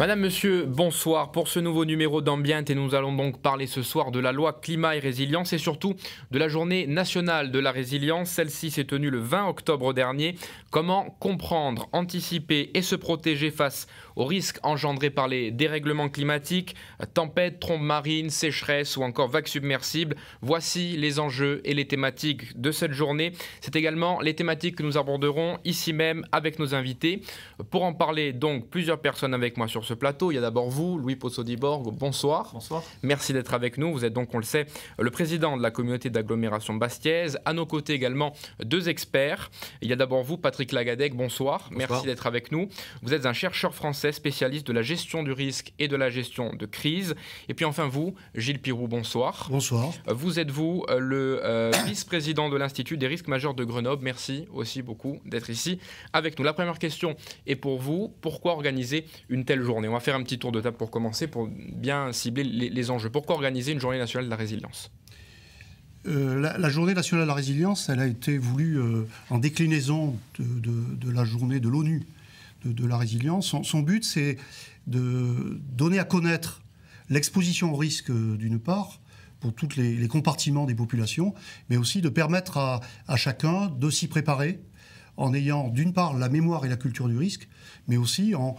Madame, Monsieur, bonsoir pour ce nouveau numéro d'Ambient et nous allons donc parler ce soir de la loi climat et résilience et surtout de la journée nationale de la résilience. Celle-ci s'est tenue le 20 octobre dernier. Comment comprendre, anticiper et se protéger face aux aux risques engendrés par les dérèglements climatiques, tempêtes, trombes marines, sécheresses ou encore vagues submersibles. Voici les enjeux et les thématiques de cette journée. C'est également les thématiques que nous aborderons ici même avec nos invités. Pour en parler, donc, plusieurs personnes avec moi sur ce plateau. Il y a d'abord vous, Louis Possodiborg. Bonsoir. Bonsoir. Merci d'être avec nous. Vous êtes donc, on le sait, le président de la communauté d'agglomération bastiaise. À nos côtés également, deux experts. Il y a d'abord vous, Patrick Lagadec. Bonsoir. bonsoir. Merci d'être avec nous. Vous êtes un chercheur français spécialiste de la gestion du risque et de la gestion de crise. Et puis enfin vous, Gilles Pirou, bonsoir. Bonsoir. Euh, vous êtes vous euh, le euh, vice-président de l'Institut des risques majeurs de Grenoble. Merci aussi beaucoup d'être ici avec nous. La première question est pour vous. Pourquoi organiser une telle journée On va faire un petit tour de table pour commencer, pour bien cibler les, enjeux. Pourquoi organiser une journée nationale de la résilience la, journée nationale de la résilience, elle a été voulue en déclinaison de, la journée de l'ONU de, la résilience. Son, but, c'est de donner à connaître l'exposition au risque, euh, d'une part, pour tous les, compartiments des populations, mais aussi de permettre à, chacun de s'y préparer en ayant d'une part la mémoire et la culture du risque, mais aussi en,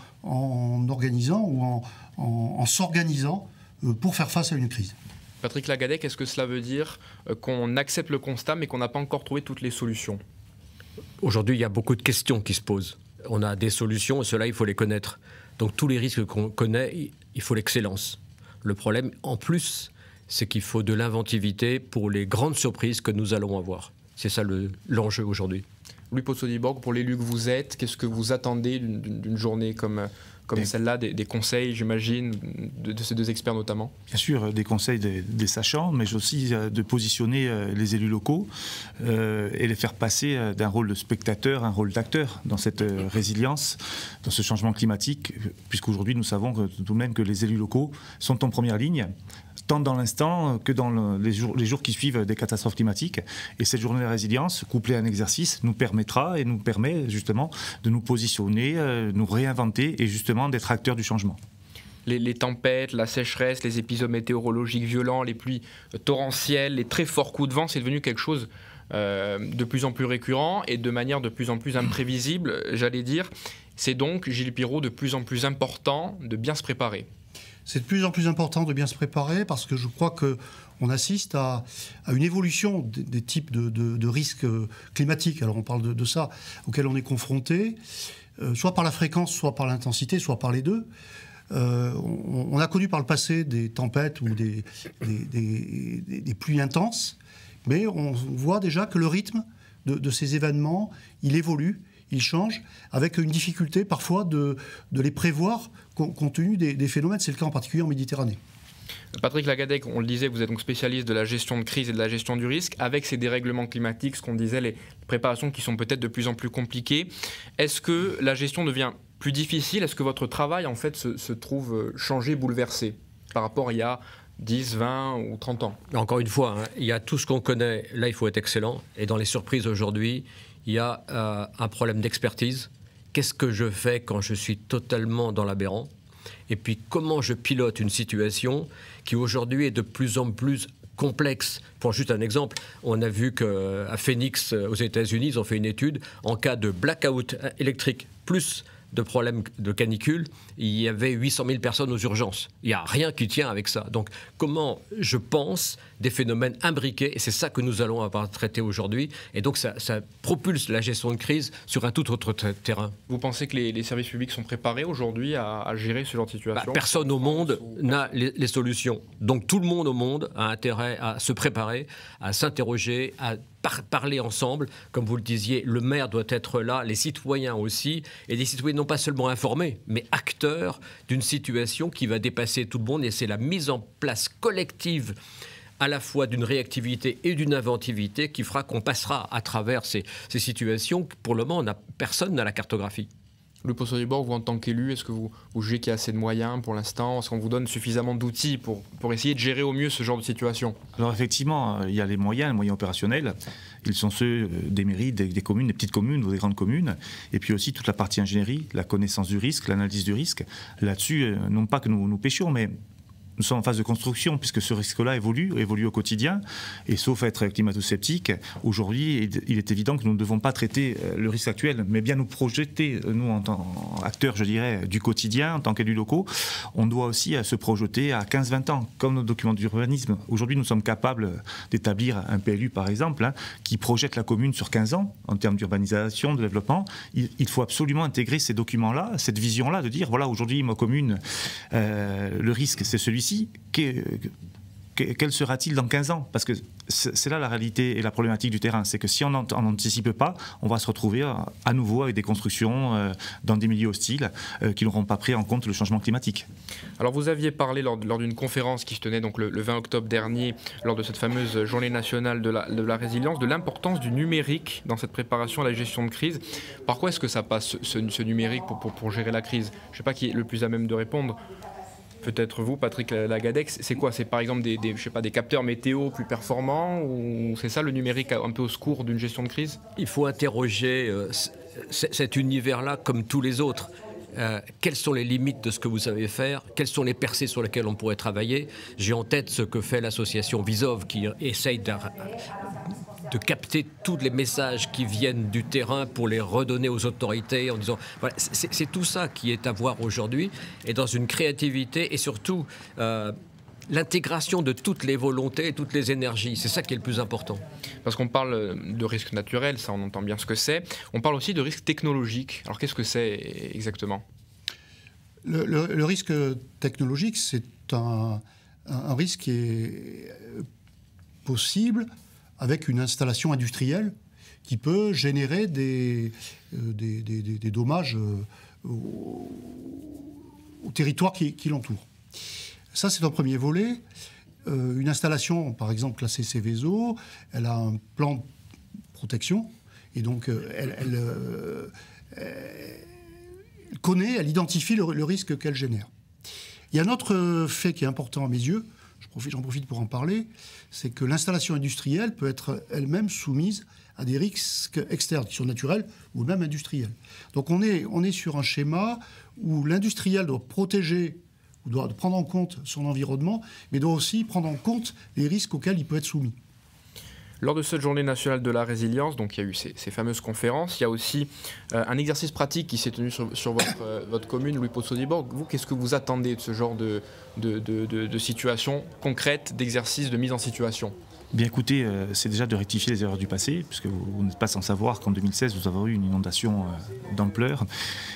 organisant ou en, s'organisant euh, pour faire face à une crise. Patrick Lagadec, quest ce que cela veut dire euh, qu'on accepte le constat mais qu'on n'a pas encore trouvé toutes les solutions Aujourd'hui, il y a beaucoup de questions qui se posent on a des solutions et cela, il faut les connaître. Donc tous les risques qu'on connaît, il faut l'excellence. Le problème, en plus, c'est qu'il faut de l'inventivité pour les grandes surprises que nous allons avoir. C'est ça l'enjeu aujourd'hui. Louis Possodiborg, pour l'élu que vous êtes, qu'est-ce que vous attendez d'une journée comme, euh, comme celle-là, des, conseils, j'imagine, de, ces deux experts notamment Bien sûr, euh, des conseils des, sachants, mais aussi euh, de positionner euh, les élus locaux et les faire passer d'un rôle de spectateur à un rôle d'acteur dans cette résilience, dans ce changement climatique, puisqu'aujourd'hui nous savons tout de même que les élus locaux sont en première ligne tant dans l'instant que dans les, jours, les, jours, qui suivent des catastrophes climatiques. Et cette journée de résilience, couplée à un exercice, nous permettra et nous permet justement de nous positionner, nous réinventer et justement d'être du changement. Les, tempêtes, la sécheresse, les épisodes météorologiques violents, les pluies euh, torrentielles, les très forts coups de vent, c'est devenu quelque chose euh, de plus en plus récurrent et de manière de plus en plus imprévisible, j'allais dire. C'est donc, Gilles Pirot, de plus en plus important de bien se préparer. C'est de plus en plus important de bien se préparer parce que je crois que on assiste à, une évolution des, types de, risques euh, climatiques. Alors on parle de, ça, auquel on est confronté, euh, soit par la fréquence, soit par l'intensité, soit par les deux. Euh, on, a connu par le passé des tempêtes ou des, pluies intenses, mais on voit déjà que le rythme de, ces événements, il évolue il change, avec une difficulté parfois de, les prévoir compte tenu des, des phénomènes. C'est le cas en particulier en Méditerranée. Patrick Lagadec, on le disait, vous êtes donc spécialiste de la gestion de crise et de la gestion du risque. Avec ces dérèglements climatiques, ce qu'on disait, les préparations qui sont peut-être de plus en plus compliquées, est-ce que la gestion devient plus difficile Est-ce que votre travail, en fait, se, trouve euh, changé, bouleversé par rapport à il y a 10, 20 ou 30 ans Encore une fois, hein, il y a tout ce qu'on connaît. Là, il faut être excellent. Et dans les surprises aujourd'hui, il y a euh, un problème d'expertise. Qu'est-ce que je fais quand je suis totalement dans l'aberrant et puis comment je pilote une situation qui aujourd'hui est de plus en plus complexe. Pour juste un exemple, on a vu qu'à euh, Phoenix, euh, aux États-Unis, ils ont fait une étude en cas de blackout électrique plus de problèmes de canicule, il y avait 800 000 personnes aux urgences. Il n'y a rien qui tient avec ça. Donc comment, je pense, des phénomènes imbriqués, et c'est ça que nous allons avoir traité aujourd'hui, et donc ça, propulse la gestion de crise sur un tout autre terrain. Vous pensez que les, services publics sont préparés aujourd'hui à, gérer ce genre de situation bah, Personne au monde n'a les solutions. Donc tout le monde au monde a intérêt à se préparer, à s'interroger, à parler ensemble. Comme vous le disiez, le maire doit être là, les citoyens aussi, et des citoyens non pas seulement informés, mais acteurs d'une situation qui va dépasser tout le monde, et c'est la mise en place collective à la fois d'une réactivité et d'une inventivité qui fera qu'on passera à travers ces, situations. Pour le moment, personne n'a la cartographie le poste du bord, vous en tant qu'élu, est-ce que vous, jugez qu'il y a assez de moyens pour l'instant Est-ce qu'on vous donne suffisamment d'outils pour, pour essayer de gérer au mieux ce genre de situation Alors effectivement, euh, il y a les moyens, les moyens opérationnels. Ils sont ceux euh, des mairies, des, communes, des petites communes ou des grandes communes. Et puis aussi toute la partie ingénierie, la connaissance du risque, l'analyse du risque. Là-dessus, euh, non pas que nous, nous pêchions, mais nous sommes en phase de construction puisque ce risque-là évolue, évolue au quotidien. Et sauf à être climato-sceptique, aujourd'hui, il est évident que nous ne devons pas traiter euh, le risque actuel, mais bien nous projeter, euh, nous, en tant qu'acteurs, je dirais, du quotidien, en tant qu'élus locaux, on doit aussi euh, se projeter à 15-20 ans, comme nos documents d'urbanisme. Aujourd'hui, nous sommes capables d'établir un PLU, par exemple, hein, qui projette la commune sur 15 ans en termes d'urbanisation, de développement. Il, faut absolument intégrer ces documents-là, cette vision-là, de dire, voilà, aujourd'hui, ma commune, le risque, c'est celui-ci quel sera-t-il dans 15 ans Parce que c'est là la réalité et la problématique du terrain. C'est que si on n'anticipe pas, on va se retrouver euh, à nouveau avec des constructions euh, dans des milieux hostiles euh, qui n'auront pas pris en compte le changement climatique. Alors vous aviez parlé lors, d'une conférence qui se tenait donc le, 20 octobre dernier, lors de cette fameuse journée nationale de la, de la résilience, de l'importance du numérique dans cette préparation à la gestion de crise. Par quoi est-ce que ça passe ce, numérique pour, pour gérer la crise Je ne sais pas qui est le plus à même de répondre peut-être vous, Patrick Lagadex, c'est quoi C'est par exemple des, pas, des capteurs météo plus performants ou c'est ça le numérique un peu au secours d'une gestion de crise Il faut interroger euh, cet univers-là comme tous les autres. Euh, quelles sont les limites de ce que vous savez faire Quelles sont les percées sur lesquelles on pourrait travailler J'ai en tête ce que fait l'association Visov qui essaye de capter tous les messages qui viennent du terrain pour les redonner aux autorités en disant voilà, c'est tout ça qui est à voir aujourd'hui et dans une créativité et surtout euh, l'intégration de toutes les volontés et toutes les énergies. C'est ça qui est le plus important. Parce qu'on parle euh, de risque naturel, ça on entend bien ce que c'est. On parle aussi de risque technologique. Alors qu'est-ce que c'est exactement le, risque technologique, c'est un, un, risque qui est possible avec une installation industrielle qui peut générer des, euh, des, dommages euh, au, territoire qui, qui l'entoure. Ça, c'est un premier volet. Euh, une installation, par exemple, classée Céveso, elle a un plan de protection. Et donc, elle, connaît, elle identifie le, le risque qu'elle génère. Il y a un autre fait qui est important à mes yeux, j'en profite pour en parler, c'est que l'installation industrielle peut être elle-même soumise à des risques externes, qui sont naturels ou même industriels. Donc on est, on est sur un schéma où l'industriel doit protéger ou doit prendre en compte son environnement, mais doit aussi prendre en compte les risques auxquels il peut être soumis. Lors de cette journée nationale de la résilience, donc il y a eu ces, fameuses conférences, il y a aussi euh, un exercice pratique qui s'est tenu sur, euh, votre, commune, Louis paul Vous, qu'est-ce que vous attendez de ce genre de situation concrète, d'exercice, de mise en situation Bien écoutez, euh, c'est déjà de rectifier les erreurs du passé, puisque vous, n'êtes pas sans savoir qu'en 2016, nous avons eu une inondation euh, d'ampleur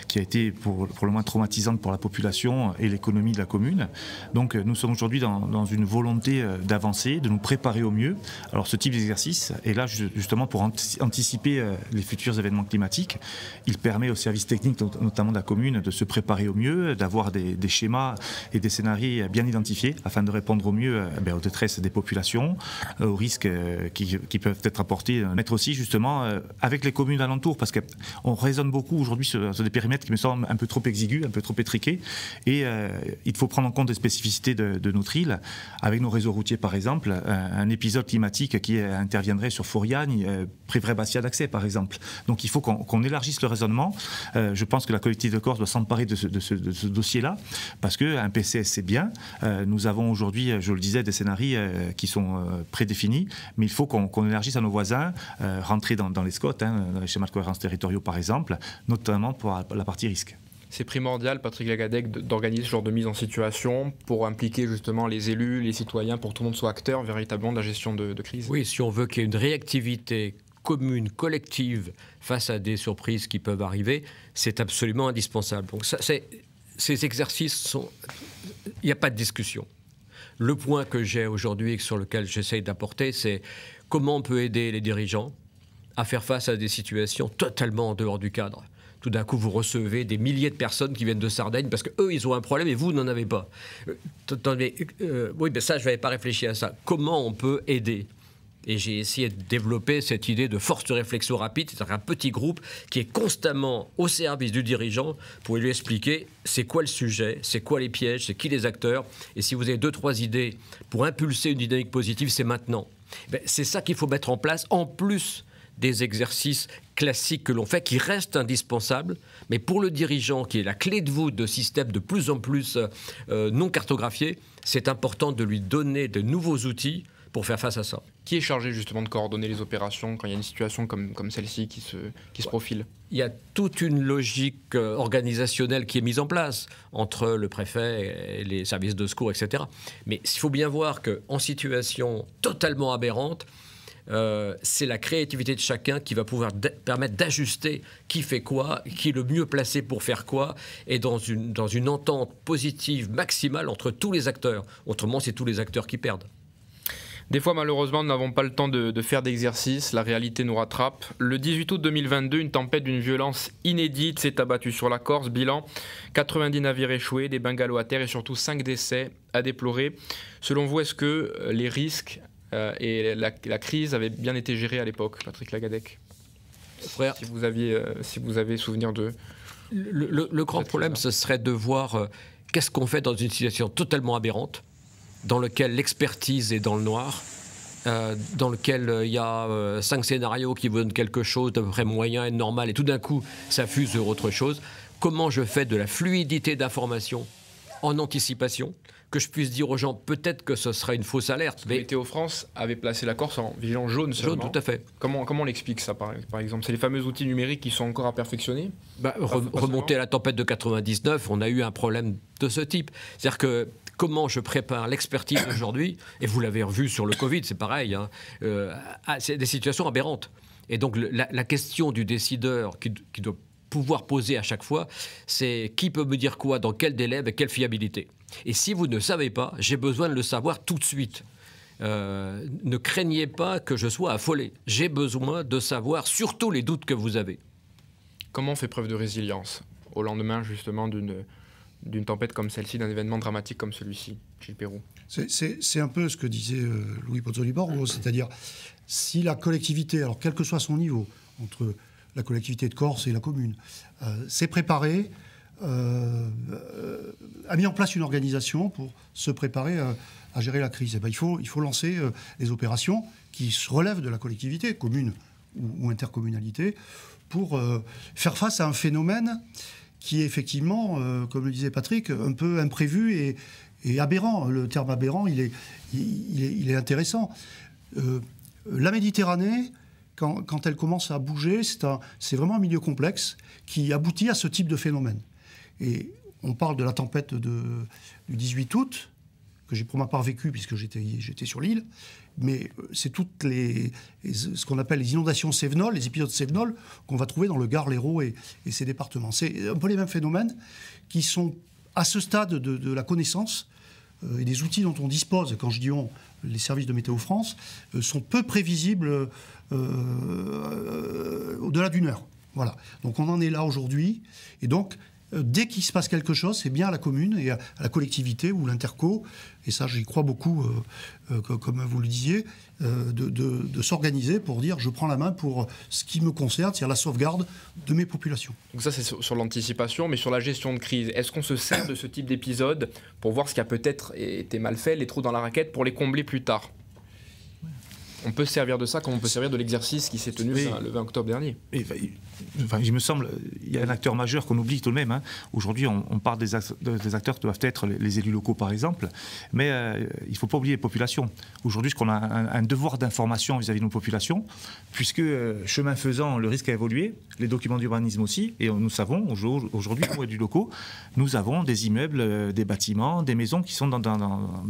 qui a été pour, le moins traumatisante pour la population et l'économie de la commune. Donc euh, nous sommes aujourd'hui dans, une volonté d'avancer, de nous préparer au mieux. Alors ce type d'exercice est là justement pour anticiper les futurs événements climatiques. Il permet aux services techniques, notamment de la commune, de se préparer au mieux, d'avoir des, schémas et des scénarios bien identifiés afin de répondre au mieux ben, aux détresses des populations euh, aux risques euh, qui, peuvent être apportés. Euh, mettre aussi justement avec les communes alentours, parce qu'on raisonne beaucoup aujourd'hui sur, des périmètres qui me semblent un peu trop exigus, un peu trop étriqués, et il faut prendre en compte les spécificités de, notre île, avec nos réseaux routiers par exemple, un, épisode climatique qui interviendrait sur Fouriane priverait Bastia d'accès par exemple. Donc il faut qu'on élargisse le raisonnement. je pense que la collectivité de Corse doit s'emparer de ce, ce dossier-là, parce qu'un PCS c'est bien. nous avons aujourd'hui, je le disais, des scénarios qui sont prédéfinis fini, mais il faut qu'on qu élargisse à nos voisins, euh, rentrer dans, les SCOT, dans les schémas de cohérence territoriaux par exemple, notamment pour la partie risque. C'est primordial, Patrick Lagadec, d'organiser ce genre de mise en situation pour impliquer justement les élus, les citoyens, pour que tout le monde soit acteur véritablement de la gestion de, crise. Oui, si on veut qu'il y ait une réactivité commune, collective, face à des surprises qui peuvent arriver, c'est absolument indispensable. Donc ça, ces exercices sont... Il n'y a pas de discussion. Le point que j'ai aujourd'hui et sur lequel j'essaye d'apporter, c'est comment on peut aider les dirigeants à faire face à des situations totalement en dehors du cadre. Tout d'un coup, vous recevez des milliers de personnes qui viennent de Sardaigne parce qu'eux, ils ont un problème et vous n'en avez pas. Euh, euh, oui, mais ça, je n'avais pas réfléchi à ça. Comment on peut aider et j'ai essayé de développer cette idée de force de réflexion rapide, c'est-à-dire un petit groupe qui est constamment au service du dirigeant pour lui expliquer c'est quoi le sujet, c'est quoi les pièges, c'est qui les acteurs. Et si vous avez deux, trois idées pour impulser une dynamique positive, c'est maintenant. Eh ben, c'est ça qu'il faut mettre en place en plus des exercices classiques que l'on fait, qui restent indispensables, mais pour le dirigeant, qui est la clé de voûte de systèmes de plus en plus euh, euh, non cartographiés, c'est important de lui donner de nouveaux outils pour faire face à ça. Qui est chargé justement de coordonner les opérations quand il y a une situation comme, comme celle-ci qui, se, qui se profile Il y a toute une logique euh, organisationnelle qui est mise en place entre le préfet et les services de secours, etc. Mais il faut bien voir qu'en situation totalement aberrante, euh, c'est la créativité de chacun qui va pouvoir permettre d'ajuster qui fait quoi, qui est le mieux placé pour faire quoi, et dans une, dans une entente positive maximale entre tous les acteurs. Autrement, c'est tous les acteurs qui perdent. Des fois, malheureusement, nous n'avons pas le temps de, faire d'exercice, la réalité nous rattrape. Le 18 août 2022, une tempête d'une violence inédite s'est abattue sur la Corse. Bilan 90 navires échoués, des bungalows à terre et surtout 5 décès à déplorer. Selon vous, est-ce que euh, les risques euh, et la, crise avaient bien été gérés à l'époque, Patrick Lagadec Frère. Si, vous aviez, euh, si vous avez souvenir de. Le, grand problème, ce serait de voir qu'est-ce qu'on fait dans une situation totalement aberrante dans lequel l'expertise est dans le noir, euh, dans lequel euh, il y a euh, cinq scénarios qui vous donnent quelque chose de vrai moyen et normal, et tout d'un coup, ça fuse sur autre chose. Comment je fais de la fluidité d'information en anticipation que je puisse dire aux gens peut-être que ce sera une fausse alerte. Mais Météo France avait placé la Corse en vigilance jaune seulement. Jaune, tout à fait. Comment, comment on l'explique ça par, par exemple C'est les fameux outils numériques qui sont encore à perfectionner bah, Remonter à la tempête de 99, on a eu un problème de ce type. C'est-à-dire que Comment je prépare l'expertise aujourd'hui Et vous l'avez revu sur le Covid, c'est pareil. Hein, euh, ah, c'est des situations aberrantes. Et donc la, question du décideur qui, doit pouvoir poser à chaque fois, c'est qui peut me dire quoi, dans quel délai, avec quelle fiabilité. Et si vous ne savez pas, j'ai besoin de le savoir tout de suite. Euh, ne craignez pas que je sois affolé. J'ai besoin de savoir surtout les doutes que vous avez. Comment on fait preuve de résilience au lendemain justement d'une d'une tempête comme celle-ci, d'un événement dramatique comme celui-ci, Gilles Pérou C'est un peu ce que disait euh, Louis Pozzoli Borgo, c'est-à-dire si la collectivité, alors quel que soit son niveau, entre la collectivité de Corse et la commune, euh, s'est préparée, euh, a mis en place une organisation pour se préparer à, gérer la crise, eh bien, il, faut, il faut lancer les opérations qui se relèvent de la collectivité, commune ou intercommunalité, pour faire face à un phénomène qui est effectivement, euh, comme le disait Patrick, un peu imprévu et, aberrant. Le terme aberrant, il est, intéressant. Euh, la Méditerranée, quand, elle commence à bouger, c'est vraiment un milieu complexe qui aboutit à ce type de phénomène. Et on parle de la tempête du 18 août, que j'ai pour ma part vécue puisque j'étais sur l'île, mais euh, c'est toutes les, ce qu'on appelle les inondations sévenoles, les épisodes sévenoles qu'on va trouver dans le Gard, l'Hérault et, et ses départements. C'est un peu les mêmes phénomènes qui sont à ce stade de, la connaissance euh, et des outils dont on dispose, quand je dis on, les services de Météo France, euh, sont peu prévisibles au-delà d'une heure. Voilà. Donc on en est là aujourd'hui. Et donc euh, dès qu'il se passe quelque chose, c'est bien à la commune et à, la collectivité ou l'interco, et ça j'y crois beaucoup, euh, euh, comme vous le disiez, de, s'organiser pour dire je prends la main pour ce qui me concerne, c'est-à-dire la sauvegarde de mes populations. Donc ça c'est sur, l'anticipation, mais sur la gestion de crise, est-ce qu'on se sert de ce type d'épisode pour voir ce qui a peut-être été mal fait, les trous dans la raquette, pour les combler plus tard on peut servir de ça comme on peut servir de l'exercice qui s'est tenu le 20 octobre dernier. Et, bah, il me semble, il y a un acteur majeur qu'on oublie tout de même. Hein. Aujourd'hui, on, parle des, acteurs qui doivent être les, élus locaux, par exemple, mais euh, il ne faut pas oublier les populations. Aujourd'hui, qu'on a un, devoir d'information vis-à-vis de nos populations, puisque, euh, chemin faisant, le risque a évolué, les documents d'urbanisme aussi, et nous savons, aujourd'hui, pour élus locaux, nous avons des immeubles, euh, des bâtiments, des maisons qui sont dans,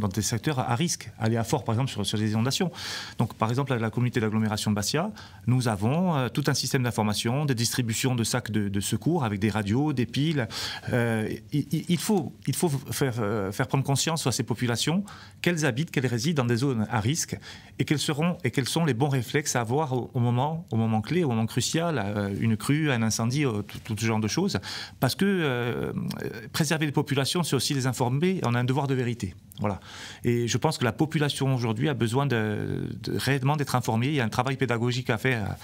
des secteurs à risque, aller à fort, par exemple, sur, les inondations. Donc, par exemple, à la communauté d'agglomération de Bastia, nous avons tout un système d'information, des distribution de sacs de, secours avec des radios, des piles. Euh, il, faut, il faut faire, euh, faire prendre conscience à ces populations qu'elles habitent, qu'elles résident dans des zones à risque et quels seront et quels sont les bons réflexes à avoir au, moment, au moment clé, au moment crucial, euh, une crue, un incendie, tout, ce genre de choses. Parce que préserver les populations, c'est aussi les informer. On a un devoir de vérité. Voilà. Et je pense que la population aujourd'hui a besoin de, réellement d'être informée. Il y a un travail pédagogique à faire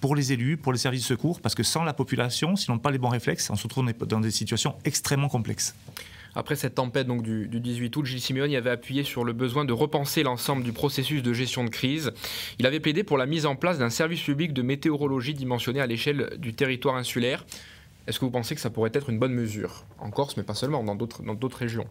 pour les élus, pour les services de secours, parce que sans la population, si l'on pas les bons réflexes, on se retrouve dans des situations extrêmement complexes. Après cette tempête donc, du, 18 août, Gilles Simeone avait appuyé sur le besoin de repenser l'ensemble du processus de gestion de crise. Il avait plaidé pour la mise en place d'un service public de météorologie dimensionné à l'échelle du territoire insulaire. Est-ce que vous pensez que ça pourrait être une bonne mesure En Corse, mais pas seulement, dans d'autres régions.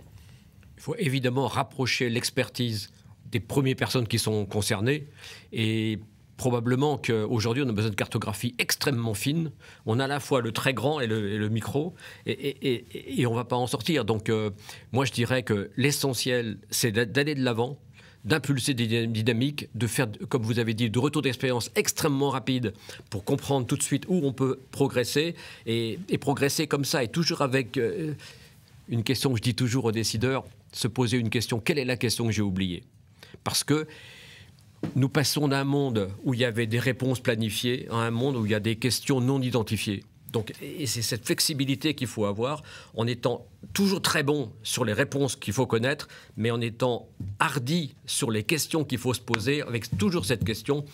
Il faut évidemment rapprocher l'expertise des premières personnes qui sont concernées et probablement qu'aujourd'hui, on a besoin de cartographie extrêmement fine. On a à la fois le très grand et le, micro, et, on ne va pas en sortir. Donc, euh, moi, je dirais que l'essentiel, c'est d'aller de l'avant, d'impulser des dynamiques, de faire, comme vous avez dit, de retour d'expérience extrêmement rapide pour comprendre tout de suite où on peut progresser, et, progresser comme ça, et toujours avec euh, une question que je dis toujours aux décideurs, se poser une question, quelle est la question que j'ai oubliée Parce que nous passons d'un monde où il y avait des réponses planifiées à un monde où il y a des questions non identifiées. Donc, et c'est cette flexibilité qu'il faut avoir en étant toujours très bon sur les réponses qu'il faut connaître, mais en étant hardi sur les questions qu'il faut se poser, avec toujours cette question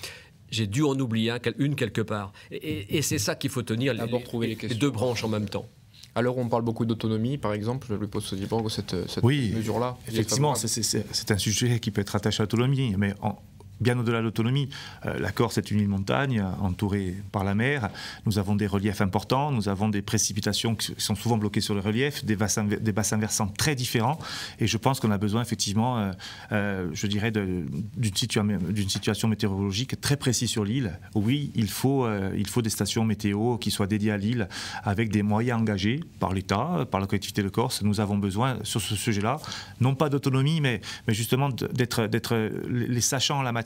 j'ai dû en oublier une quelque part. Et, c'est ça qu'il faut tenir, les, trouver les, deux branches en même temps. Alors on parle beaucoup d'autonomie, par exemple, le poste ce cette, cette oui, mesure-là. Effectivement, c'est un sujet qui peut être attaché à l'autonomie, mais en, bien au-delà de l'autonomie. Euh, la Corse est une île montagne euh, entourée par la mer. Nous avons des reliefs importants, nous avons des précipitations qui sont souvent bloquées sur le relief, des bassins, des bassins versants très différents. Et je pense qu'on a besoin effectivement, euh, je dirais, d'une situation météorologique très précise sur l'île. Oui, il faut, il faut des stations météo qui soient dédiées à l'île avec des moyens engagés par l'État, par la collectivité de Corse. Nous avons besoin sur ce sujet-là, non pas d'autonomie, mais, mais justement d'être les sachants en la matière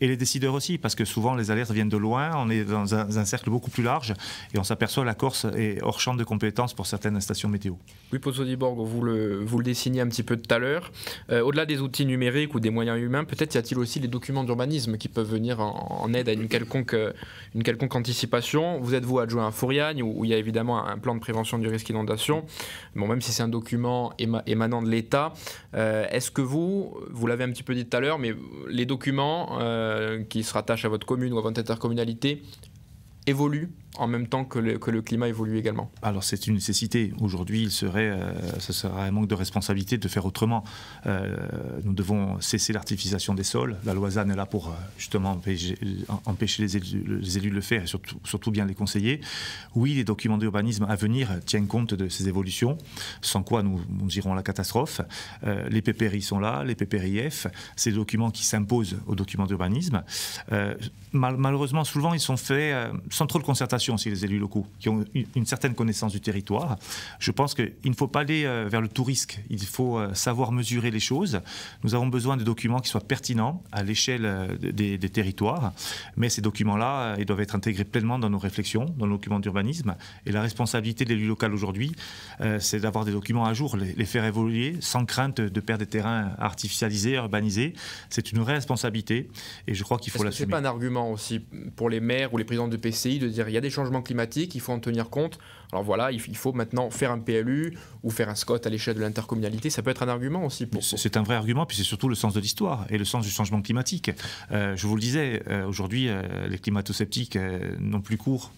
et les décideurs aussi, parce que souvent les alertes viennent de loin, on est dans un, cercle beaucoup plus large et on s'aperçoit la Corse est hors champ de compétences pour certaines stations météo. Oui, Poso vous le, vous le dessinez un petit peu tout à l'heure. Euh, au-delà des outils numériques ou des moyens humains, peut-être y a-t-il aussi les documents d'urbanisme qui peuvent venir en, aide à une quelconque, euh, une quelconque anticipation. Vous êtes vous adjoint à Fouriagne, où, il y a évidemment un plan de prévention du risque d'inondation. Bon, même si c'est un document émanant de l'État, euh, est-ce que vous, vous l'avez un petit peu dit tout à l'heure, mais les documents euh, qui se rattache à votre commune ou à votre intercommunalité évolue en même temps que le, climat évolue également Alors c'est une nécessité. Aujourd'hui, il serait, euh, ce serait un manque de responsabilité de faire autrement. Euh, nous devons cesser l'artificialisation des sols. La loi ZAN est là pour euh, justement empêcher, les, élus, de le faire et surtout, bien les conseiller. Oui, les documents d'urbanisme à venir tiennent compte de ces évolutions, sans quoi nous, irons à la catastrophe. les PPRI sont là, les PPRIF, ces documents qui s'imposent aux documents d'urbanisme. malheureusement, souvent, ils sont faits sans trop de concertation aussi les élus locaux qui ont une certaine connaissance du territoire. Je pense qu'il ne faut pas aller euh, vers le tout risque. Il faut euh, savoir mesurer les choses. Nous avons besoin de documents qui soient pertinents à l'échelle euh, des, territoires. Mais ces documents-là, ils doivent être intégrés pleinement dans nos réflexions, dans nos documents d'urbanisme. Et la responsabilité de l'élu local aujourd'hui, c'est d'avoir des documents à jour, les, faire évoluer sans crainte de perdre des terrains artificialisés, urbanisés. C'est une responsabilité et je crois qu'il faut l'assumer. C'est pas un argument aussi pour les maires ou les présidents de PCI de dire il y a des changement climatique, il faut en tenir compte. Alors voilà, il faut maintenant faire un PLU ou faire un SCOT à l'échelle de l'intercommunalité. Ça peut être un argument aussi. Pour... C'est un vrai argument, puis c'est surtout le sens de l'histoire et le sens du changement climatique. Euh, je vous le disais, euh, aujourd'hui, euh, les climato-sceptiques n'ont plus cours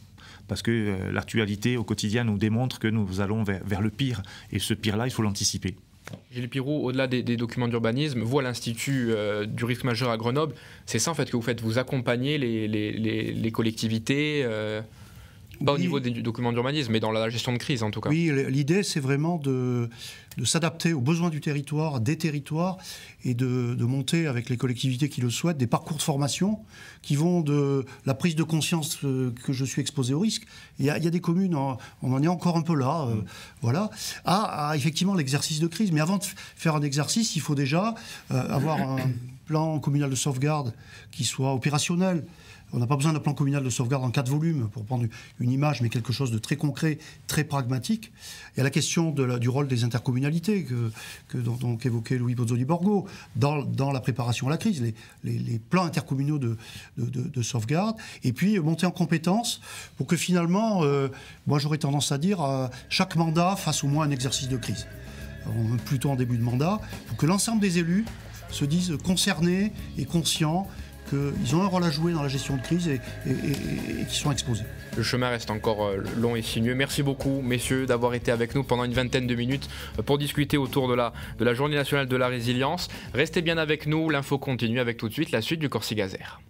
parce que l'actualité au quotidien nous démontre que nous allons vers, le pire. Et ce pire-là, il faut l'anticiper. Gilles Pirou, au-delà des, documents d'urbanisme, vous à l'Institut du risque majeur à Grenoble. C'est ça en fait que vous faites, vous accompagnez les, les, collectivités pas au niveau des documents d'urbanisme, mais dans la gestion de crise en tout cas. Oui, l'idée c'est vraiment de, s'adapter aux besoins du territoire, des territoires, et de, monter avec les collectivités qui le souhaitent des parcours de formation qui vont de la prise de conscience euh, que je suis exposé au risque. Il y a, il des communes, hein, on en est encore un peu là, euh, mm. voilà, à, effectivement l'exercice de crise. Mais avant de faire un exercice, il faut déjà euh, avoir un plan communal de sauvegarde qui soit opérationnel. On n'a pas besoin d'un plan communal de sauvegarde en quatre volumes pour prendre une image, mais quelque chose de très concret, très pragmatique. Il y a la question du rôle des intercommunalités que, que dont, évoquait Louis Pozzo Borgo dans, la préparation à la crise, les, plans intercommunaux de, sauvegarde, et puis euh, monter en compétence pour que finalement, euh, moi j'aurais tendance à dire, chaque mandat fasse au moins un exercice de crise, euh, plutôt en début de mandat, pour que l'ensemble des élus se disent concernés et conscients qu'ils ont un rôle à jouer dans la gestion de crise et, et, qui sont exposés. Le chemin reste encore euh, long et sinueux. Merci beaucoup, messieurs, d'avoir été avec nous pendant une vingtaine de minutes euh, pour discuter autour de la, Journée nationale de la résilience. Restez bien avec nous, l'info continue avec tout de suite la suite du Corsi-Gazère.